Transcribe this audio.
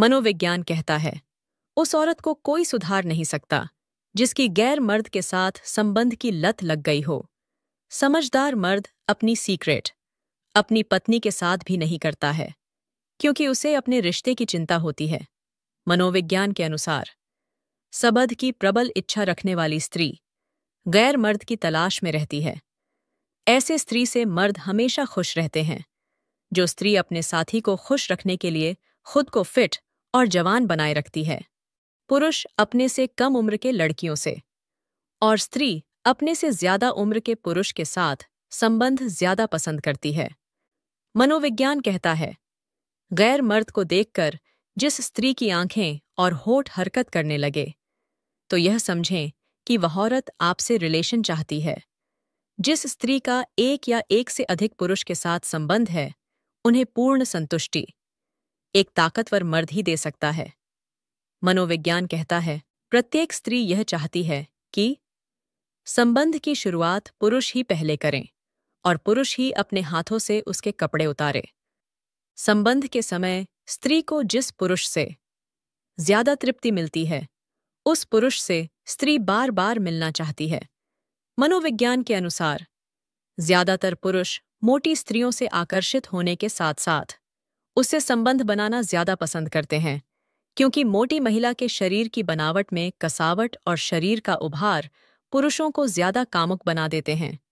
मनोविज्ञान कहता है उस औरत को कोई सुधार नहीं सकता जिसकी गैर मर्द के साथ संबंध की लत लग गई हो समझदार मर्द अपनी सीक्रेट अपनी पत्नी के साथ भी नहीं करता है क्योंकि उसे अपने रिश्ते की चिंता होती है मनोविज्ञान के अनुसार सबद की प्रबल इच्छा रखने वाली स्त्री गैर मर्द की तलाश में रहती है ऐसे स्त्री से मर्द हमेशा खुश रहते हैं जो स्त्री अपने साथी को खुश रखने के लिए खुद को फिट और जवान बनाए रखती है पुरुष अपने से कम उम्र के लड़कियों से और स्त्री अपने से ज्यादा उम्र के पुरुष के साथ संबंध ज्यादा पसंद करती है मनोविज्ञान कहता है गैर मर्द को देखकर जिस स्त्री की आंखें और होठ हरकत करने लगे तो यह समझें कि वह औरत आपसे रिलेशन चाहती है जिस स्त्री का एक या एक से अधिक पुरुष के साथ संबंध है उन्हें पूर्ण संतुष्टि एक ताकतवर मर्द ही दे सकता है मनोविज्ञान कहता है प्रत्येक स्त्री यह चाहती है कि संबंध की शुरुआत पुरुष ही पहले करें और पुरुष ही अपने हाथों से उसके कपड़े उतारे संबंध के समय स्त्री को जिस पुरुष से ज्यादा तृप्ति मिलती है उस पुरुष से स्त्री बार बार मिलना चाहती है मनोविज्ञान के अनुसार ज्यादातर पुरुष मोटी स्त्रियों से आकर्षित होने के साथ साथ उससे संबंध बनाना ज्यादा पसंद करते हैं क्योंकि मोटी महिला के शरीर की बनावट में कसावट और शरीर का उभार पुरुषों को ज्यादा कामुक बना देते हैं